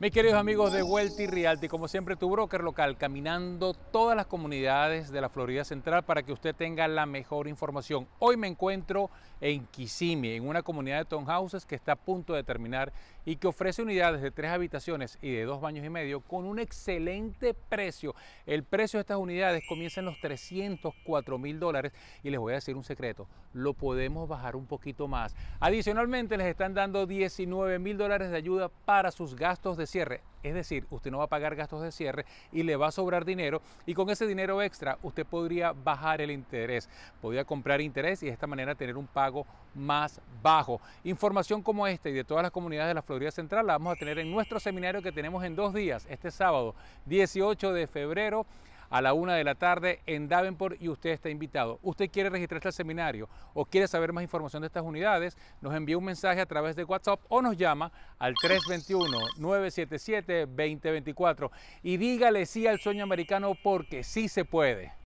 Mis queridos amigos de Welty Realty, como siempre tu broker local, caminando todas las comunidades de la Florida Central para que usted tenga la mejor información. Hoy me encuentro en Kissimmee, en una comunidad de townhouses que está a punto de terminar y que ofrece unidades de tres habitaciones y de dos baños y medio con un excelente precio. El precio de estas unidades comienza en los 304 mil dólares y les voy a decir un secreto, lo podemos bajar un poquito más. Adicionalmente les están dando 19 mil dólares de ayuda para sus gastos de cierre. Es decir, usted no va a pagar gastos de cierre y le va a sobrar dinero y con ese dinero extra usted podría bajar el interés, podría comprar interés y de esta manera tener un pago más bajo. Información como esta y de todas las comunidades de la Florida Central la vamos a tener en nuestro seminario que tenemos en dos días, este sábado 18 de febrero a la una de la tarde en Davenport y usted está invitado. Usted quiere registrarse al seminario o quiere saber más información de estas unidades, nos envía un mensaje a través de WhatsApp o nos llama al 321-977-2024 y dígale sí al sueño americano porque sí se puede.